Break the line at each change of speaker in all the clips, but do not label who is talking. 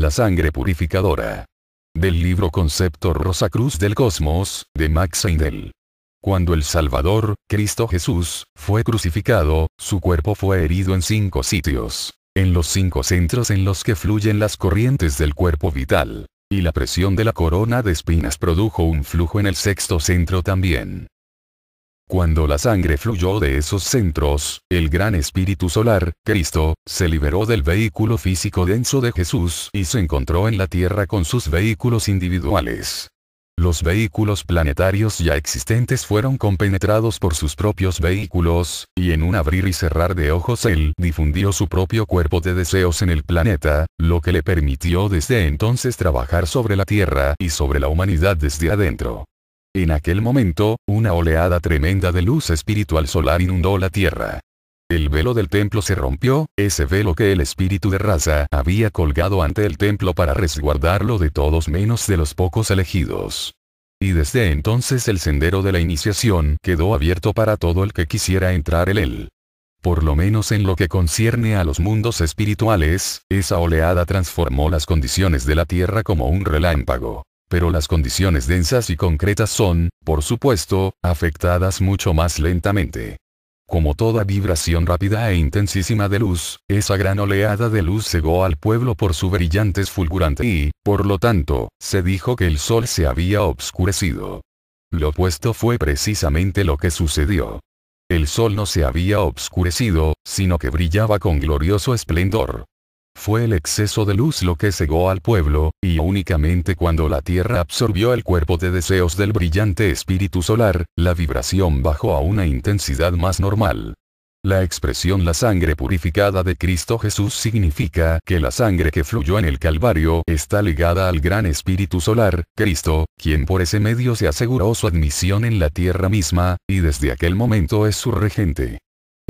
La sangre purificadora. Del libro Concepto Rosa Cruz del Cosmos, de Max Heindel. Cuando el Salvador, Cristo Jesús, fue crucificado, su cuerpo fue herido en cinco sitios. En los cinco centros en los que fluyen las corrientes del cuerpo vital. Y la presión de la corona de espinas produjo un flujo en el sexto centro también. Cuando la sangre fluyó de esos centros, el gran espíritu solar, Cristo, se liberó del vehículo físico denso de Jesús y se encontró en la tierra con sus vehículos individuales. Los vehículos planetarios ya existentes fueron compenetrados por sus propios vehículos, y en un abrir y cerrar de ojos él difundió su propio cuerpo de deseos en el planeta, lo que le permitió desde entonces trabajar sobre la Tierra y sobre la humanidad desde adentro. En aquel momento, una oleada tremenda de luz espiritual solar inundó la tierra. El velo del templo se rompió, ese velo que el espíritu de raza había colgado ante el templo para resguardarlo de todos menos de los pocos elegidos. Y desde entonces el sendero de la iniciación quedó abierto para todo el que quisiera entrar en él. Por lo menos en lo que concierne a los mundos espirituales, esa oleada transformó las condiciones de la tierra como un relámpago pero las condiciones densas y concretas son, por supuesto, afectadas mucho más lentamente. Como toda vibración rápida e intensísima de luz, esa gran oleada de luz cegó al pueblo por su brillantes fulgurante y, por lo tanto, se dijo que el sol se había obscurecido. Lo opuesto fue precisamente lo que sucedió. El sol no se había obscurecido, sino que brillaba con glorioso esplendor. Fue el exceso de luz lo que cegó al pueblo, y únicamente cuando la Tierra absorbió el cuerpo de deseos del brillante espíritu solar, la vibración bajó a una intensidad más normal. La expresión la sangre purificada de Cristo Jesús significa que la sangre que fluyó en el Calvario está ligada al gran Espíritu Solar, Cristo, quien por ese medio se aseguró su admisión en la tierra misma, y desde aquel momento es su regente.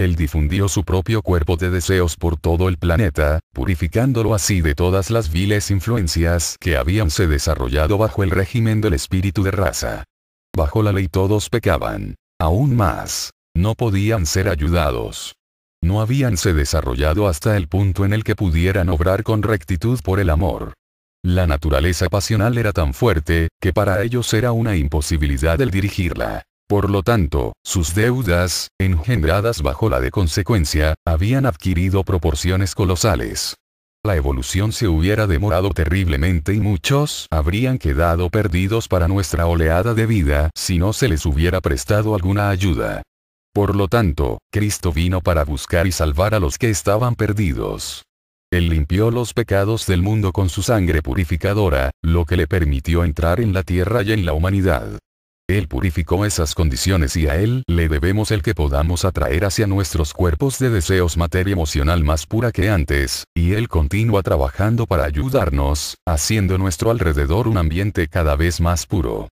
Él difundió su propio cuerpo de deseos por todo el planeta, purificándolo así de todas las viles influencias que habíanse desarrollado bajo el régimen del espíritu de raza. Bajo la ley todos pecaban. Aún más, no podían ser ayudados. No habíanse desarrollado hasta el punto en el que pudieran obrar con rectitud por el amor. La naturaleza pasional era tan fuerte, que para ellos era una imposibilidad el dirigirla. Por lo tanto, sus deudas, engendradas bajo la de consecuencia, habían adquirido proporciones colosales. La evolución se hubiera demorado terriblemente y muchos habrían quedado perdidos para nuestra oleada de vida si no se les hubiera prestado alguna ayuda. Por lo tanto, Cristo vino para buscar y salvar a los que estaban perdidos. Él limpió los pecados del mundo con su sangre purificadora, lo que le permitió entrar en la tierra y en la humanidad. Él purificó esas condiciones y a Él le debemos el que podamos atraer hacia nuestros cuerpos de deseos materia emocional más pura que antes, y Él continúa trabajando para ayudarnos, haciendo nuestro alrededor un ambiente cada vez más puro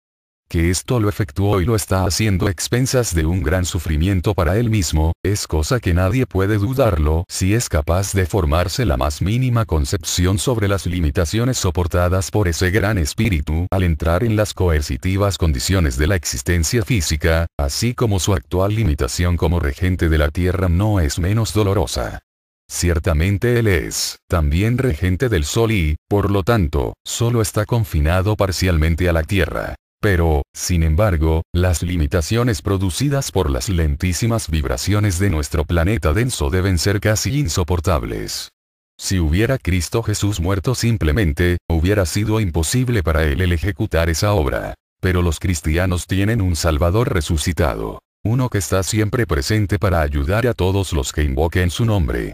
que esto lo efectuó y lo está haciendo a expensas de un gran sufrimiento para él mismo, es cosa que nadie puede dudarlo si es capaz de formarse la más mínima concepción sobre las limitaciones soportadas por ese gran espíritu al entrar en las coercitivas condiciones de la existencia física, así como su actual limitación como regente de la Tierra no es menos dolorosa. Ciertamente él es también regente del Sol y, por lo tanto, solo está confinado parcialmente a la Tierra. Pero, sin embargo, las limitaciones producidas por las lentísimas vibraciones de nuestro planeta denso deben ser casi insoportables. Si hubiera Cristo Jesús muerto simplemente, hubiera sido imposible para él el ejecutar esa obra. Pero los cristianos tienen un Salvador resucitado. Uno que está siempre presente para ayudar a todos los que invoquen su nombre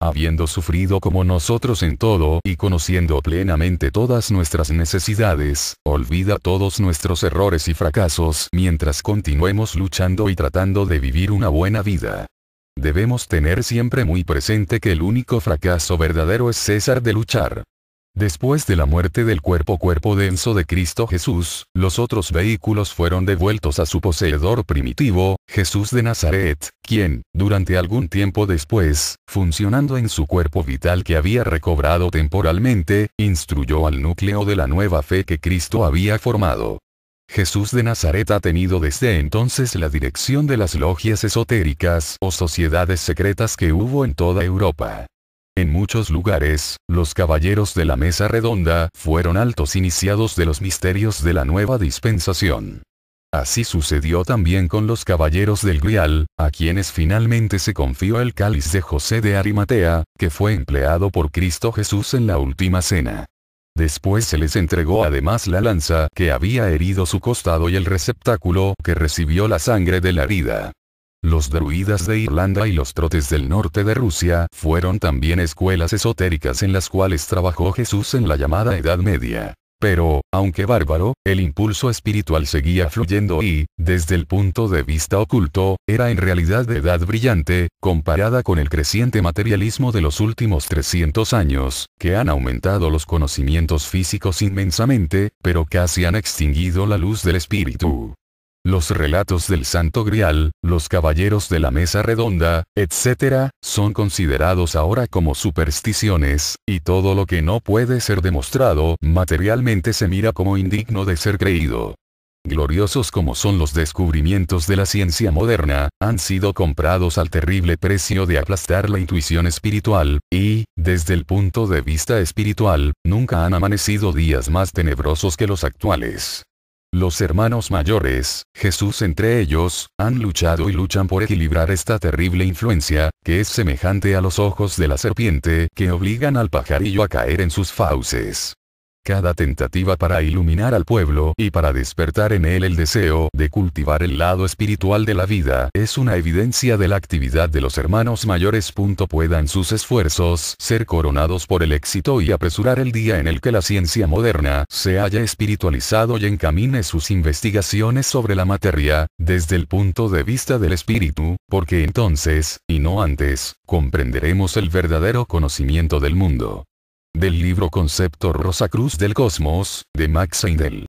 habiendo sufrido como nosotros en todo y conociendo plenamente todas nuestras necesidades, olvida todos nuestros errores y fracasos mientras continuemos luchando y tratando de vivir una buena vida. Debemos tener siempre muy presente que el único fracaso verdadero es cesar de luchar. Después de la muerte del cuerpo cuerpo denso de Cristo Jesús, los otros vehículos fueron devueltos a su poseedor primitivo, Jesús de Nazaret, quien, durante algún tiempo después, funcionando en su cuerpo vital que había recobrado temporalmente, instruyó al núcleo de la nueva fe que Cristo había formado. Jesús de Nazaret ha tenido desde entonces la dirección de las logias esotéricas o sociedades secretas que hubo en toda Europa. En muchos lugares, los caballeros de la mesa redonda fueron altos iniciados de los misterios de la nueva dispensación. Así sucedió también con los caballeros del Grial, a quienes finalmente se confió el cáliz de José de Arimatea, que fue empleado por Cristo Jesús en la última cena. Después se les entregó además la lanza que había herido su costado y el receptáculo que recibió la sangre de la herida. Los druidas de Irlanda y los trotes del norte de Rusia fueron también escuelas esotéricas en las cuales trabajó Jesús en la llamada Edad Media. Pero, aunque bárbaro, el impulso espiritual seguía fluyendo y, desde el punto de vista oculto, era en realidad de edad brillante, comparada con el creciente materialismo de los últimos 300 años, que han aumentado los conocimientos físicos inmensamente, pero casi han extinguido la luz del espíritu los relatos del Santo Grial, los caballeros de la Mesa Redonda, etc., son considerados ahora como supersticiones, y todo lo que no puede ser demostrado materialmente se mira como indigno de ser creído. Gloriosos como son los descubrimientos de la ciencia moderna, han sido comprados al terrible precio de aplastar la intuición espiritual, y, desde el punto de vista espiritual, nunca han amanecido días más tenebrosos que los actuales. Los hermanos mayores, Jesús entre ellos, han luchado y luchan por equilibrar esta terrible influencia, que es semejante a los ojos de la serpiente que obligan al pajarillo a caer en sus fauces. Cada tentativa para iluminar al pueblo y para despertar en él el deseo de cultivar el lado espiritual de la vida es una evidencia de la actividad de los hermanos mayores. Puedan sus esfuerzos ser coronados por el éxito y apresurar el día en el que la ciencia moderna se haya espiritualizado y encamine sus investigaciones sobre la materia, desde el punto de vista del espíritu, porque entonces, y no antes, comprenderemos el verdadero conocimiento del mundo. Del libro Concepto Rosa Cruz del Cosmos, de Max Heindel.